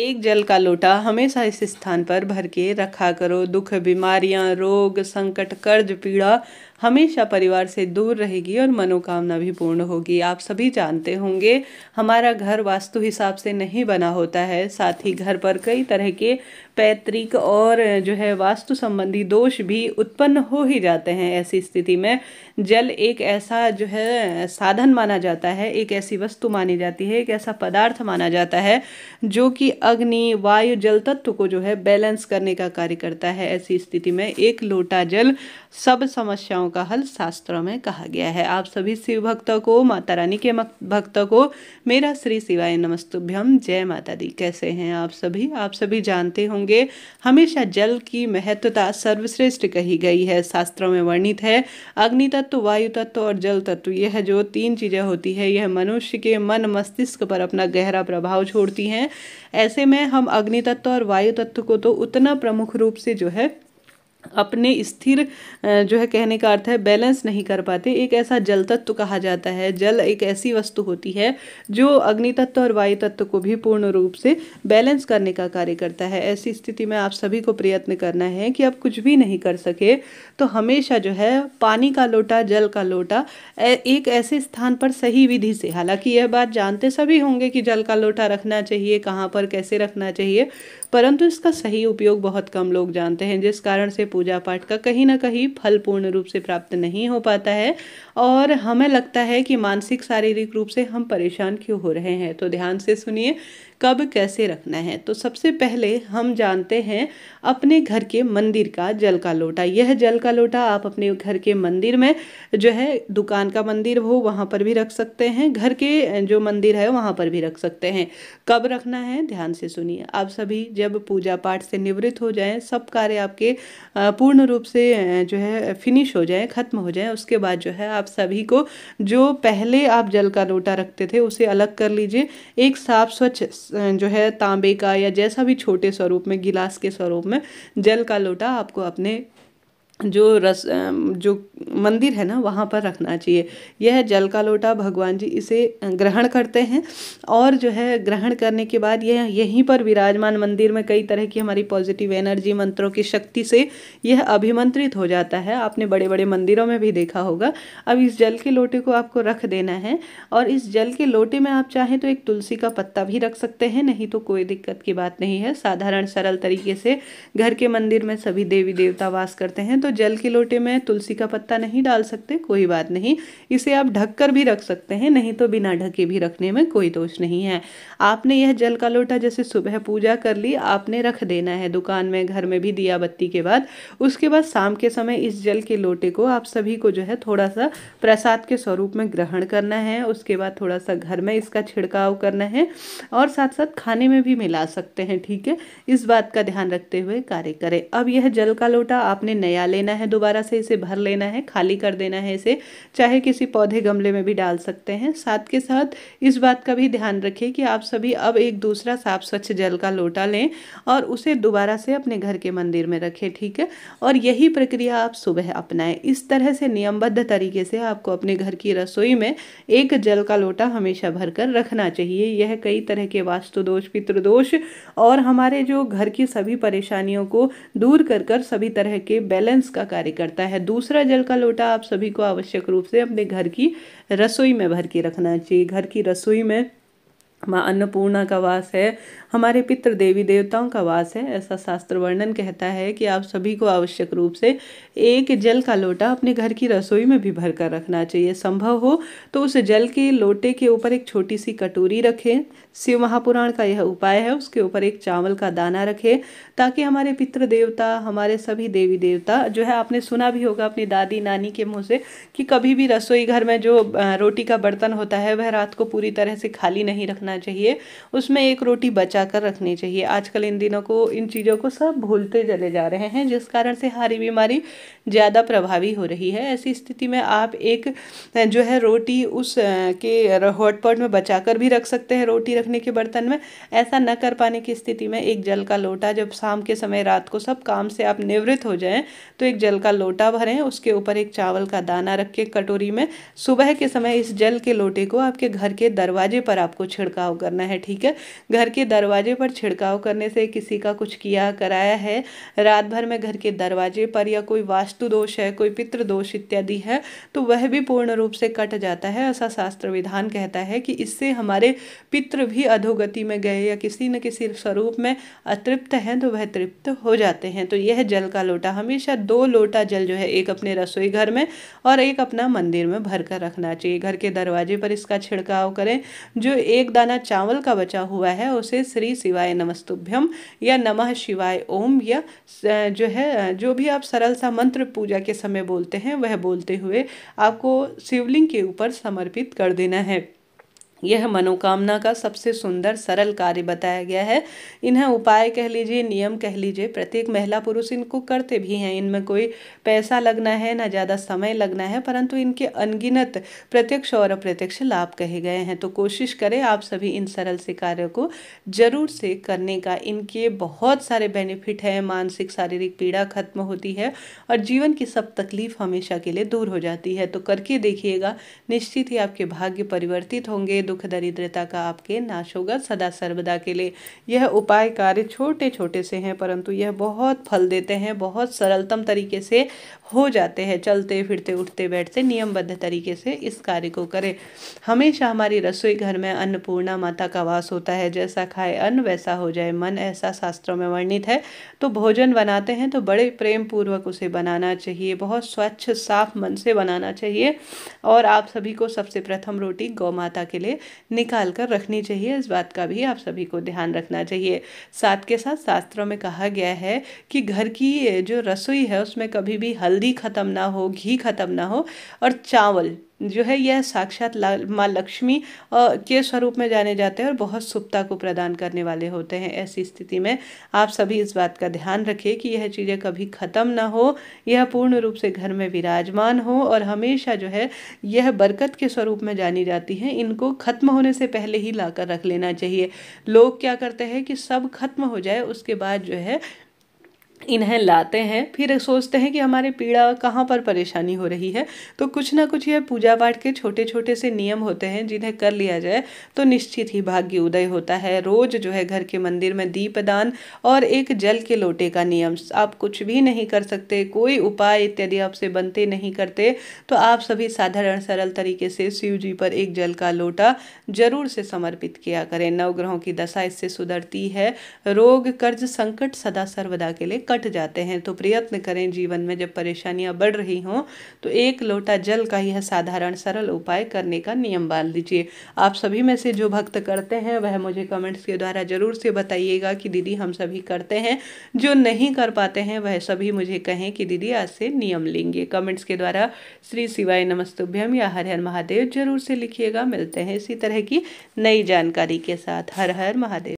एक जल का लोटा हमेशा इस स्थान पर भर के रखा करो दुख बीमारियां रोग संकट कर्ज पीड़ा हमेशा परिवार से दूर रहेगी और मनोकामना भी पूर्ण होगी आप सभी जानते होंगे हमारा घर वास्तु हिसाब से नहीं बना होता है साथ ही घर पर कई तरह के पैतृक और जो है वास्तु संबंधी दोष भी उत्पन्न हो ही जाते हैं ऐसी स्थिति में जल एक ऐसा जो है साधन माना जाता है एक ऐसी वस्तु मानी जाती है एक ऐसा पदार्थ माना जाता है जो कि अग्नि वायु जल तत्व को जो है बैलेंस करने का कार्य करता है ऐसी स्थिति में एक लोटा जल सब समस्याओं समस्याओं का हल शास्त्रों में कहा गया है आप सभी शिव भक्तों को माता रानी के भक्तों को मेरा श्री शिवाय नमस्तुभ्यम जय माता दी कैसे हैं आप सभी आप सभी जानते होंगे हमेशा जल की महत्वता सर्वश्रेष्ठ कही गई है शास्त्रों में वर्णित है अग्नि तत्व वायु तत्व और जल तत्व यह जो तीन चीज़ें होती है यह मनुष्य के मन मस्तिष्क पर अपना गहरा प्रभाव छोड़ती हैं ऐसे में हम अग्नि तत्व और वायु तत्व को तो उतना प्रमुख रूप से जो है अपने स्थिर जो है कहने का अर्थ है बैलेंस नहीं कर पाते एक ऐसा जल तत्व कहा जाता है जल एक ऐसी वस्तु होती है जो अग्नि तत्व और वायु तत्व को भी पूर्ण रूप से बैलेंस करने का कार्य करता है ऐसी स्थिति में आप सभी को प्रयत्न करना है कि आप कुछ भी नहीं कर सके तो हमेशा जो है पानी का लोटा जल का लोटा एक ऐसे स्थान पर सही विधि से हालांकि यह बात जानते सभी होंगे कि जल का लोटा रखना चाहिए कहाँ पर कैसे रखना चाहिए परंतु इसका सही उपयोग बहुत कम लोग जानते हैं जिस कारण से पूजा पाठ का कहीं ना कहीं फल पूर्ण रूप से प्राप्त नहीं हो पाता है और हमें लगता है कि मानसिक शारीरिक रूप से हम परेशान क्यों हो रहे हैं तो ध्यान से सुनिए कब कैसे रखना है तो सबसे पहले हम जानते हैं अपने घर के मंदिर का जल का लोटा यह जल का लोटा आप अपने घर के मंदिर में जो है दुकान का मंदिर हो वहाँ पर भी रख सकते हैं घर के जो मंदिर है वहाँ पर भी रख सकते हैं कब रखना है ध्यान से सुनिए आप सभी जब पूजा पाठ से निवृत्त हो जाएँ सब कार्य आपके पूर्ण रूप से जो है फिनिश हो जाए ख़त्म हो जाए उसके बाद जो है आप सभी को जो पहले आप जल का लोटा रखते थे उसे अलग कर लीजिए एक साफ स्वच्छ जो है तांबे का या जैसा भी छोटे स्वरूप में गिलास के स्वरूप में जल का लोटा आपको अपने जो रस जो मंदिर है ना वहाँ पर रखना चाहिए यह जल का लोटा भगवान जी इसे ग्रहण करते हैं और जो है ग्रहण करने के बाद यह यहीं पर विराजमान मंदिर में कई तरह की हमारी पॉजिटिव एनर्जी मंत्रों की शक्ति से यह अभिमंत्रित हो जाता है आपने बड़े बड़े मंदिरों में भी देखा होगा अब इस जल के लोटे को आपको रख देना है और इस जल के लोटे में आप चाहें तो एक तुलसी का पत्ता भी रख सकते हैं नहीं तो कोई दिक्कत की बात नहीं है साधारण सरल तरीके से घर के मंदिर में सभी देवी देवता वास करते हैं तो तो जल के लोटे में तुलसी का पत्ता नहीं डाल सकते कोई बात नहीं इसे आप ढक कर भी रख सकते हैं नहीं तो बिना ढके भी रखने में कोई दोष नहीं है आपने यह जल का लोटा जैसे सुबह पूजा कर ली आपने रख देना है दुकान में घर में भी दिया बत्ती के बाद उसके बाद शाम के समय इस जल के लोटे को आप सभी को जो है थोड़ा सा प्रसाद के स्वरूप में ग्रहण करना है उसके बाद थोड़ा सा घर में इसका छिड़काव करना है और साथ साथ खाने में भी मिला सकते हैं ठीक है इस बात का ध्यान रखते हुए कार्य करें अब यह जल का लोटा आपने नया ले लेना है दोबारा से इसे भर लेना है खाली कर देना है इसे चाहे किसी पौधे गमले में भी डाल सकते हैं साथ के साथ इस बात का भी ध्यान रखें कि आप सभी अब एक दूसरा साफ स्वच्छ जल का लोटा लें और उसे दोबारा से अपने घर के मंदिर में रखें ठीक है और यही प्रक्रिया आप सुबह अपनाएं इस तरह से नियमबद्ध तरीके से आपको अपने घर की रसोई में एक जल का लोटा हमेशा भर कर रखना चाहिए यह कई तरह के वास्तुदोष पितृदोष और हमारे जो घर की सभी परेशानियों को दूर कर कर सभी तरह के बैलेंस इसका कार्य करता है दूसरा जल का लोटा आप सभी को आवश्यक रूप से अपने घर की रसोई में भर के रखना चाहिए घर की रसोई में माँ अन्नपूर्णा का वास है हमारे पितृ देवी देवताओं का वास है ऐसा शास्त्र वर्णन कहता है कि आप सभी को आवश्यक रूप से एक जल का लोटा अपने घर की रसोई में भी भर कर रखना चाहिए संभव हो तो उस जल के लोटे के ऊपर एक छोटी सी कटोरी रखें शिव महापुराण का यह उपाय है उसके ऊपर एक चावल का दाना रखें ताकि हमारे पितृ देवता हमारे सभी देवी देवता जो है आपने सुना भी होगा अपनी दादी नानी के मुँह से कि कभी भी रसोई घर में जो रोटी का बर्तन होता है वह रात को पूरी तरह से खाली नहीं रखना चाहिए उसमें एक रोटी बचा कर रखनी चाहिए आजकल इन दिनों को इन चीज़ों को सब भूलते चले जा रहे हैं जिस कारण से हारी बीमारी ज़्यादा प्रभावी हो रही है ऐसी स्थिति में आप एक जो है रोटी उस के हॉटपॉट में बचा कर भी रख सकते हैं रोटी रख रखने के बर्तन में ऐसा न कर पाने की स्थिति में एक जल का लोटा जब शाम के समय रात को सब काम से आप निवृत्त हो जाएं तो एक जल का लोटा भरें उसके ऊपर एक चावल का दाना रख के कटोरी में सुबह के समय इस जल के लोटे को आपके घर के दरवाजे पर आपको छिड़काव करना है ठीक है घर के दरवाजे पर छिड़काव करने से किसी का कुछ किया कराया है रात भर में घर के दरवाजे पर या कोई वास्तु दोष है कोई पितृ दोष इत्यादि है तो वह भी पूर्ण रूप से कट जाता है ऐसा शास्त्र विधान कहता है कि इससे हमारे पितृ भी भी अधोगति में गए या किसी न किसी स्वरूप में अतृप्त हैं तो वह तृप्त हो जाते हैं तो यह जल का लोटा हमेशा दो लोटा जल जो है एक अपने रसोई घर में और एक अपना मंदिर में भर कर रखना चाहिए घर के दरवाजे पर इसका छिड़काव करें जो एक दाना चावल का बचा हुआ है उसे श्री शिवाय नमस्तुभ्यम या नमः शिवाय ओम या जो है जो भी आप सरल सा मंत्र पूजा के समय बोलते हैं वह बोलते हुए आपको शिवलिंग के ऊपर समर्पित कर देना है यह मनोकामना का सबसे सुंदर सरल कार्य बताया गया है इन्हें उपाय कह लीजिए नियम कह लीजिए प्रत्येक महिला पुरुष इनको करते भी हैं इनमें कोई पैसा लगना है ना ज़्यादा समय लगना है परंतु इनके अनगिनत प्रत्यक्ष और अप्रत्यक्ष लाभ कहे गए हैं तो कोशिश करें आप सभी इन सरल से कार्यों को जरूर से करने का इनके बहुत सारे बेनिफिट हैं मानसिक शारीरिक पीड़ा खत्म होती है और जीवन की सब तकलीफ हमेशा के लिए दूर हो जाती है तो करके देखिएगा निश्चित ही आपके भाग्य परिवर्तित होंगे दुख दरिद्रता का आपके नाश होगा सदा सर्वदा के लिए यह उपाय कार्य छोटे छोटे से हैं परंतु यह बहुत फल देते हैं बहुत सरलतम तरीके से हो जाते हैं चलते फिरते उठते बैठते नियमबद्ध तरीके से इस कार्य को करें हमेशा हमारी रसोई घर में अन्नपूर्णा माता का वास होता है जैसा खाए अन्न वैसा हो जाए मन ऐसा शास्त्रों में वर्णित है तो भोजन बनाते हैं तो बड़े प्रेम पूर्वक उसे बनाना चाहिए बहुत स्वच्छ साफ मन से बनाना चाहिए और आप सभी को सबसे प्रथम रोटी गौ माता के लिए निकाल कर रखनी चाहिए इस बात का भी आप सभी को ध्यान रखना चाहिए साथ के साथ शास्त्रों में कहा गया है कि घर की जो रसोई है उसमें कभी भी हल्दी ख़त्म ना हो घी ख़त्म ना हो और चावल जो है यह साक्षात माँ लक्ष्मी के स्वरूप में जाने जाते हैं और बहुत सुप्ता को प्रदान करने वाले होते हैं ऐसी स्थिति में आप सभी इस बात का ध्यान रखें कि यह चीज़ें कभी ख़त्म ना हो यह पूर्ण रूप से घर में विराजमान हो और हमेशा जो है यह बरकत के स्वरूप में जानी जाती है इनको ख़त्म होने से पहले ही ला कर रख लेना चाहिए लोग क्या करते हैं कि सब खत्म हो जाए उसके बाद जो है इन्हें लाते हैं फिर सोचते हैं कि हमारे पीड़ा कहाँ पर परेशानी हो रही है तो कुछ ना कुछ यह पूजा पाठ के छोटे छोटे से नियम होते हैं जिन्हें कर लिया जाए तो निश्चित ही भाग्य उदय होता है रोज जो है घर के मंदिर में दीपदान और एक जल के लोटे का नियम आप कुछ भी नहीं कर सकते कोई उपाय इत्यादि आपसे बनते नहीं करते तो आप सभी साधारण सरल तरीके से शिव जी पर एक जल का लोटा जरूर से समर्पित किया करें नवग्रहों की दशा इससे सुधरती है रोग कर्ज संकट सदा सर्वदा के लिए कट जाते हैं तो प्रयत्न करें जीवन में जब परेशानियां बढ़ रही हों तो एक लोटा जल का यह साधारण सरल उपाय करने का नियम बांध लीजिए आप सभी में से जो भक्त करते हैं वह मुझे कमेंट्स के द्वारा ज़रूर से बताइएगा कि दीदी हम सभी करते हैं जो नहीं कर पाते हैं वह सभी मुझे कहें कि दीदी आज से नियम लेंगे कमेंट्स के द्वारा श्री शिवाय नमस्तुभ्यम या हर हर महादेव जरूर से लिखिएगा मिलते हैं इसी तरह की नई जानकारी के साथ हर हर महादेव